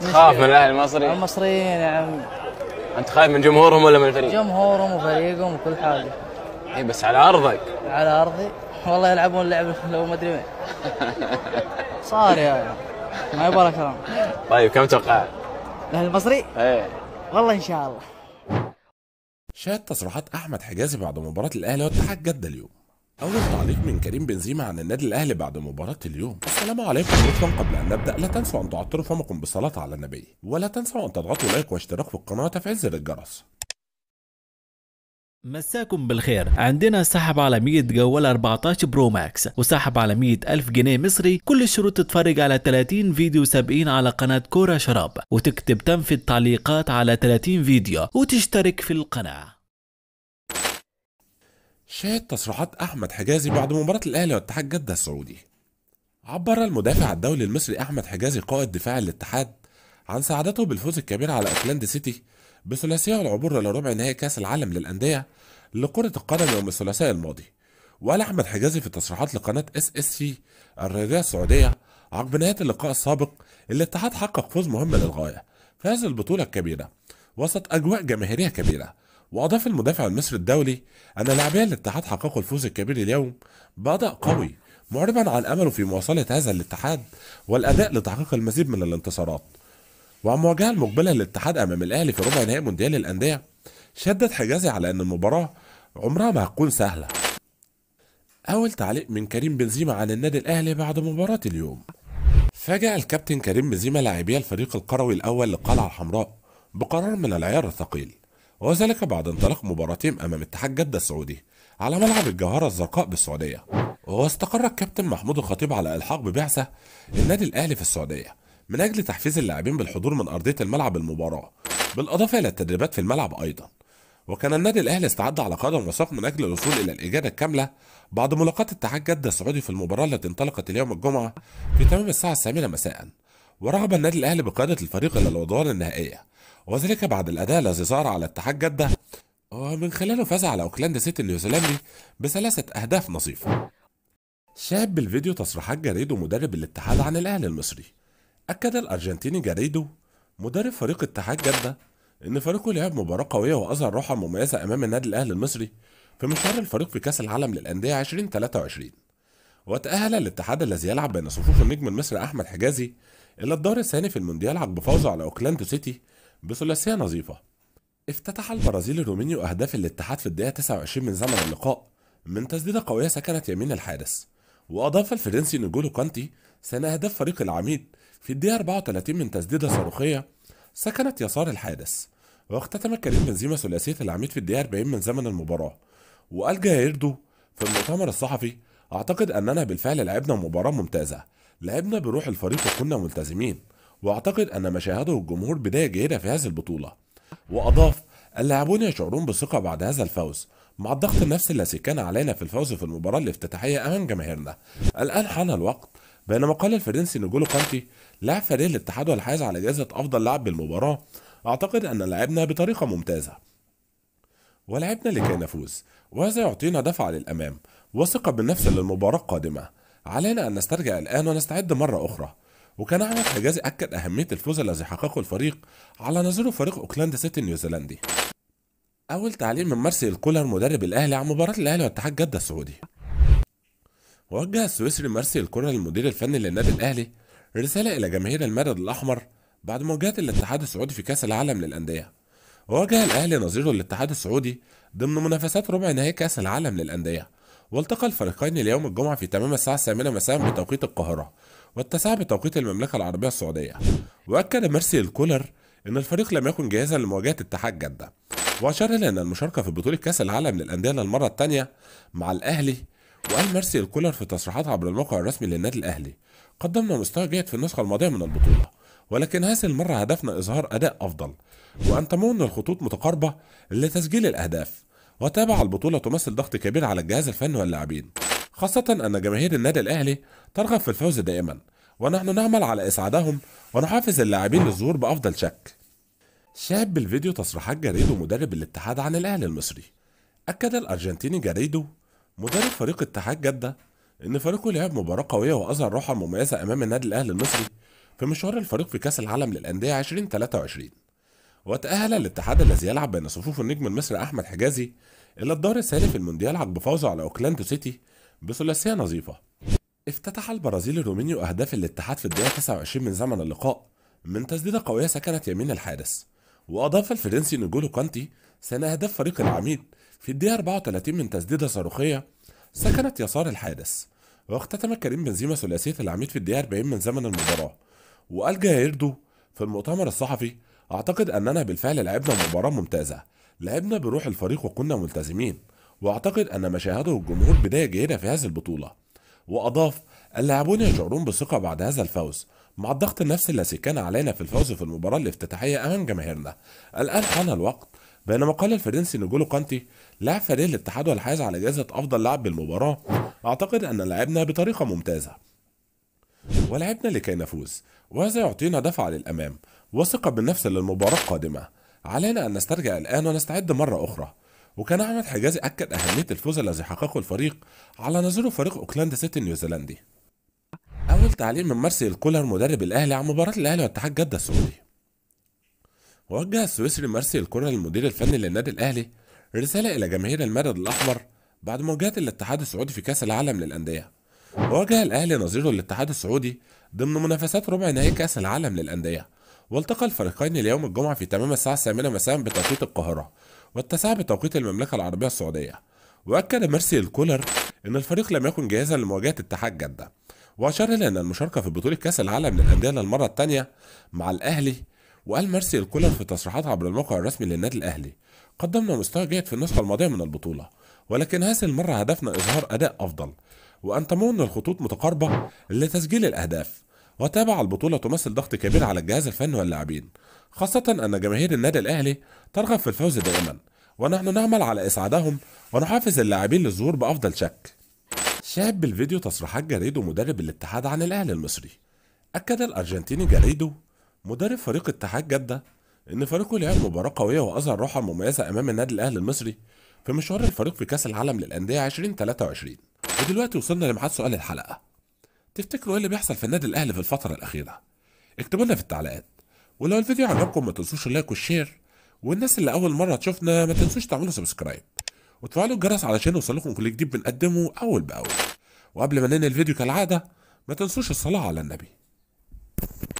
تخاف من الاهلي المصري؟ المصريين يا يعني انت خايف من جمهورهم ولا من الفريق؟ جمهورهم وفريقهم وكل حاجه اي بس على ارضك على ارضي والله يلعبون لعب لو ما ادري وين صار يا يعني. ما يبغى كلام طيب كم توقع؟ الاهلي المصري؟ ايه والله ان شاء الله شاهد تصريحات احمد حجازي بعد مباراه الاهلي والاتحاد جده اليوم أول تعليق من كريم بنزيما عن النادي الأهلي بعد مباراة اليوم السلام عليكم مطلقا قبل أن نبدأ لا تنسوا أن تعطروا فمكم بالصلاة على النبي ولا تنسوا أن تضغطوا لايك واشتراك في القناة وتفعيل زر الجرس مساكم بالخير عندنا سحب على 100 جوال 14 برو ماكس وسحب على 100 ألف جنيه مصري كل الشروط تتفرج على 30 فيديو سابقين على قناة كورة شراب وتكتب تم في التعليقات على 30 فيديو وتشترك في القناة شاهد تصريحات أحمد حجازي بعد مباراة الأهلي واتحاد جدة السعودي. عبر المدافع الدولي المصري أحمد حجازي قائد دفاع الاتحاد عن سعادته بالفوز الكبير على اتلاند سيتي بثلاثية العبور إلى ربع نهائي كأس العالم للأندية لكرة القدم يوم الثلاثاء الماضي. وقال أحمد حجازي في تصريحات لقناة اس اس سي الرياضية السعودية عقب نهاية اللقاء السابق الاتحاد حقق فوز مهم للغاية في هذه البطولة الكبيرة وسط أجواء جماهيرية كبيرة وأضاف المدافع المصري الدولي أن لاعبي الاتحاد حققوا الفوز الكبير اليوم بأداء قوي معربا عن أمله في مواصلة هذا الاتحاد والأداء لتحقيق المزيد من الانتصارات وعن مواجهة المقبلة للاتحاد أمام الأهلي في ربع نهائي مونديال الأندية شدد حجازي على أن المباراة عمرها ما هتكون سهلة أول تعليق من كريم بنزيما عن النادي الأهلي بعد مباراة اليوم فاجأ الكابتن كريم بنزيما لاعبي الفريق القروي الأول للقلعة الحمراء بقرار من العيار الثقيل وذلك بعد انطلاق مباراتهم أمام اتحاد جدة السعودي على ملعب الجوهرة الزرقاء بالسعودية واستقر الكابتن محمود الخطيب على إلحاق ببعثة النادي الأهلي في السعودية من أجل تحفيز اللاعبين بالحضور من أرضية الملعب المباراة بالإضافة إلى التدريبات في الملعب أيضا وكان النادي الأهلي استعد على قدم وساق من أجل الوصول إلى الإجادة الكاملة بعد ملاقاة اتحاد جدة السعودي في المباراة التي انطلقت اليوم الجمعة في تمام الساعة الثامنة مساءً ورغب النادي الاهلي بقياده الفريق الى الادوار النهائيه وذلك بعد الاداء الذي صار على اتحاد جده ومن خلاله فاز على اوكلاند سيتي النيوزيلندي بثلاثه اهداف نظيفه شاهد بالفيديو تصريحات جاريدو مدرب الاتحاد عن الاهلي المصري اكد الارجنتيني جاريدو مدرب فريق اتحاد جده ان فريقه لعب مباراه قويه واظهر روحه مميزه امام النادي الاهلي المصري في مشوار الفريق في كاس العالم للانديه 2023 وتاهل الاتحاد الذي يلعب بين صفوف النجم المصري احمد حجازي إلى الدور الثاني في المونديال عقب فوزه على أوكلاندو سيتي بثلاثية نظيفة افتتح البرازيلي رومينيو أهداف الاتحاد في الدقيقة 29 من زمن اللقاء من تسديدة قوية سكنت يمين الحارس وأضاف الفرنسي نجولو كانتي سنة أهداف فريق العميد في الدقيقة 34 من تسديدة صاروخية سكنت يسار الحارس واختتم كريم بنزيما ثلاثية العميد في الدقيقة 40 من زمن المباراة وقال جايردو في المؤتمر الصحفي أعتقد أننا بالفعل لعبنا مباراة ممتازة لعبنا بروح الفريق وكنا ملتزمين واعتقد ان ما شاهده الجمهور بدايه جيده في هذه البطوله واضاف اللاعبون يشعرون بثقة بعد هذا الفوز مع الضغط النفسي الذي كان علينا في الفوز في المباراه الافتتاحيه امام جماهيرنا الان حان الوقت بينما قال الفرنسي نجولو كانتي لاعب فريق الاتحاد والحائز على جائزه افضل لاعب بالمباراه اعتقد ان لعبنا بطريقه ممتازه ولعبنا لكي نفوز وهذا يعطينا دفعه للامام وثقه بالنفس للمباراه القادمه علينا أن نسترجع الآن ونستعد مرة أخرى وكان أحمد حجازي أكد أهمية الفوز الذي حققه الفريق على نظيره فريق أوكلاند سيتي النيوزيلندي أول تعليق من مارسيل كولر مدرب الأهلي عن مباراة الأهلي واتحاد جدة السعودي وجه السويسري مارسيل كولر المدير الفني للنادي الأهلي رسالة إلى جماهير المرد الأحمر بعد مواجهة الاتحاد السعودي في كأس العالم للأندية وواجه الأهلي نظيره الاتحاد السعودي ضمن منافسات ربع نهائي كأس العالم للأندية والتقى الفريقين اليوم الجمعة في تمام الساعة الثامنة مساء بتوقيت القاهرة والتسعة بتوقيت المملكة العربية السعودية وأكد مرسي الكولر أن الفريق لم يكن جاهزا لمواجهة اتحاد جدة وأشار إلى أن المشاركة في بطولة كأس العالم للأندية للمرة الثانية مع الأهلي وقال مرسي الكولر في تصريحات عبر الموقع الرسمي للنادي الأهلي قدمنا مستوى جيد في النسخة الماضية من البطولة ولكن هذه المرة هدفنا إظهار أداء أفضل وأن تمون الخطوط متقاربة لتسجيل الأهداف وتابع البطولة تمثل ضغط كبير على الجهاز الفني واللاعبين خاصة أن جماهير النادي الأهلي ترغب في الفوز دائما ونحن نعمل على إسعادهم ونحافز اللاعبين للظهور بأفضل شكل شاهد بالفيديو تصريحات جاريدو مدرب الاتحاد عن الأهلي المصري أكد الأرجنتيني جاريدو مدرب فريق اتحاد جدة إن فريقه لعب مباراة قوية وأظهر روحه مميزة أمام النادي الأهلي المصري في مشوار الفريق في كأس العالم للأندية 2023 وتأهل الاتحاد الذي يلعب بين صفوف النجم المصري أحمد حجازي إلى الدور الثاني في المونديال عقب بفوزه على أوكلاندو سيتي بثلاثية نظيفة. افتتح البرازيلي رومينيو أهداف الاتحاد في الدقيقة 29 من زمن اللقاء من تسديدة قوية سكنت يمين الحارس، وأضاف الفرنسي نجولو كانتي ثاني أهداف فريق العميد في الدقيقة 34 من تسديدة صاروخية سكنت يسار الحارس، واختتم كريم بنزيما ثلاثية العميد في الدقيقة 40 من زمن المباراة، وقال جايردو في المؤتمر الصحفي اعتقد اننا بالفعل لعبنا مباراه ممتازه لعبنا بروح الفريق وكنا ملتزمين واعتقد ان ما شاهده الجمهور بدايه جيده في هذه البطوله واضاف اللاعبون يشعرون بثقة بعد هذا الفوز مع الضغط النفسي الذي كان علينا في الفوز في المباراة الافتتاحية أمام جماهيرنا الآن حان الوقت بينما قال الفرنسي نجولو كانتي لاعب فريق الاتحاد والحائز على جائزة أفضل لاعب بالمباراة أعتقد أن لعبنا بطريقة ممتازة ولعبنا لكي نفوز وهذا يعطينا دفعة للأمام وثق بالنفس للمباراة القادمة علينا أن نسترجع الآن ونستعد مرة أخرى وكان أحمد حجازي أكد أهمية الفوز الذي حققه الفريق على نظيره فريق أوكلاند سيتي النيوزيلندي أول تعليق من مارسيل كولر مدرب الأهلي عن مباراة الأهلي واتحاد جدة السعودي وجه السويسري مارسيل كولر المدير الفني للنادي الأهلي رسالة إلى جماهير المدد الأحمر بعد مواجهة الاتحاد السعودي في كأس العالم للأندية وواجه الأهلي نظيره الاتحاد السعودي ضمن منافسات ربع نهائي كأس العالم للأندية والتقى الفريقين اليوم الجمعة في تمام الساعة الثامنة مساء بتوقيت القاهرة والتاسعة بتوقيت المملكة العربية السعودية وأكد ميرسي الكولر أن الفريق لم يكن جاهزا لمواجهة اتحاد جدة وأشار إلى أن المشاركة في بطولة كأس العالم للأندية للمرة الثانية مع الأهلي وقال ميرسي الكولر في تصريحات عبر الموقع الرسمي للنادي الأهلي قدمنا مستوى جيد في النسخة الماضية من البطولة ولكن هذه المرة هدفنا إظهار أداء أفضل وأن تمر الخطوط متقاربة لتسجيل الأهداف وتابع البطولة تمثل ضغط كبير على الجهاز الفني واللاعبين خاصة أن جماهير النادي الأهلي ترغب في الفوز دائما ونحن نعمل على إسعادهم ونحافز اللاعبين للظهور بأفضل شك. شاهد بالفيديو تصريحات جاريدو مدرب الاتحاد عن الأهلي المصري أكد الأرجنتيني جاريدو مدرب فريق اتحاد جدة إن فريقه لعب مباراة قوية وأظهر روحه مميزة أمام النادي الأهلي المصري في مشوار الفريق في كأس العالم للأندية 2023 ودلوقتي وصلنا لمحاد سؤال الحلقة تفتكروا ايه اللي بيحصل في النادي الاهلي في الفتره الاخيره اكتبوا لنا في التعليقات ولو الفيديو عجبكم ما تنسوش اللايك والشير والناس اللي اول مره تشوفنا ما تنسوش تعملوا سبسكرايب وتفعلوا الجرس علشان يوصلكم كل جديد بنقدمه اول باول وقبل ما ننهي الفيديو كالعاده ما تنسوش الصلاه على النبي